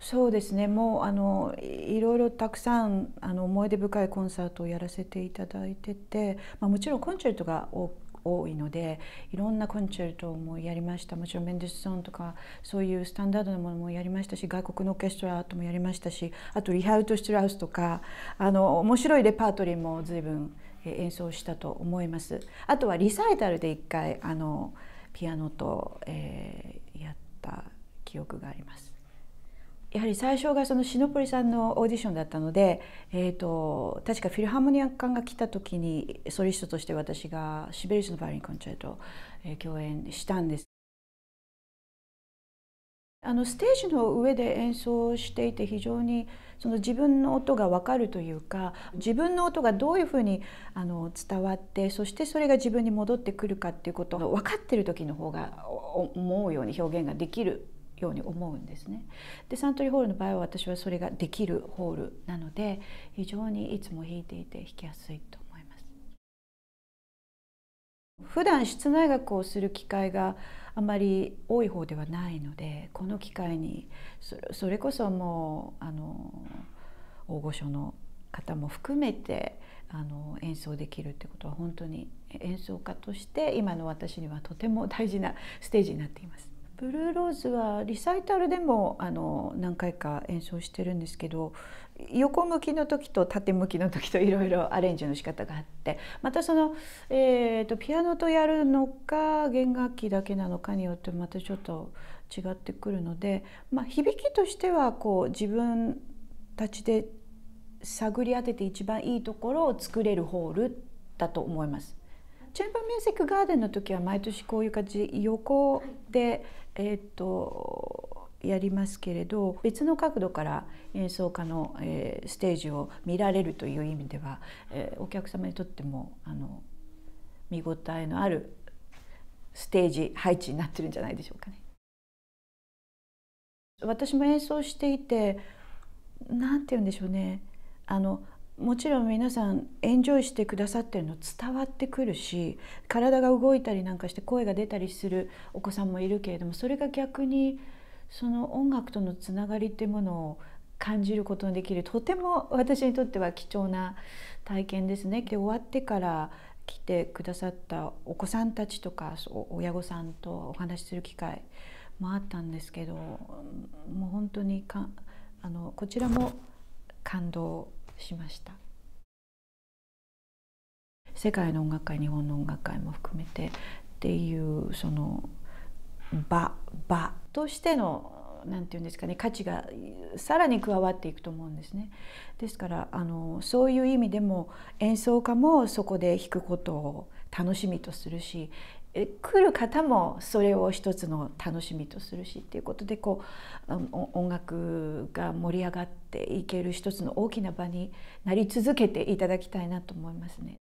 そうですねもうあのいろいろたくさんあの思い出深いコンサートをやらせていただいてて、まあ、もちろんコンチェルトが多いのでいろんなコンチェルトもやりましたもちろんメンデスソンとかそういうスタンダードなものもやりましたし外国のオーケストラともやりましたしあとリハウト・シュトラウスとかあの面白いレパートリーも随分演奏したと思います。あとはリサイタルで一回あのピアノと、えー、やった記憶があります。やはり最初がそのシノポリさんのオーディションだったので、えーと、確かフィルハーモニア館が来た時にソリストとして私がシベリスのバイオリンコンチェルトええ共演したんです。あのステージの上で演奏していて非常にその自分の音が分かるというか自分の音がどういうふうにあの伝わってそしてそれが自分に戻ってくるかっていうことを分かってる時の方が思うように表現ができるように思うんですね。でサントリーホールの場合は私はそれができるホールなので非常にいつも弾いていて弾きやすいと思います。普段室内楽をする機会があまり多い方ではないのでこの機会にそれこそもうあの大御所の方も含めてあの演奏できるってことは本当に演奏家として今の私にはとても大事なステージになっています。ブルーローズはリサイタルでもあの何回か演奏してるんですけど横向きの時と縦向きの時といろいろアレンジの仕方があってまたその、えーと、ピアノとやるのか弦楽器だけなのかによってまたちょっと違ってくるので、まあ、響きとしてはこう自分たちで探り当てて一番いいところを作れるホールだと思います。チェンバーミュージックガーデンの時は毎年こういう感じ横で、えっとやりますけれど別の角度から演奏家の、えー、ステージを見られるという意味では、えー、お客様にとってもあの見応えのあるステージ配置になってるんじゃないでしょうかね。私も演奏していてなんて言うんでしょうねあのもちろん皆さんエンジョイしてくださってるの伝わってくるし体が動いたりなんかして声が出たりするお子さんもいるけれどもそれが逆にその音楽とのつながりっていうものを感じることのできるとても私にとっては貴重な体験ですね。で終わってから来てくださったお子さんたちとか親御さんとお話しする機会もあったんですけどもう本当にかあのこちらも感動しました世界の音楽界日本の音楽界も含めてっていうその場場としての何て言うんですかね価値がさらに加わっていくと思うんですね。ですからあのそういう意味でも演奏家もそこで弾くことを楽しみとするし来る方もそれを一つの楽しみとするしっていうことでこう音楽が盛り上がっていける一つの大きな場になり続けていただきたいなと思いますね。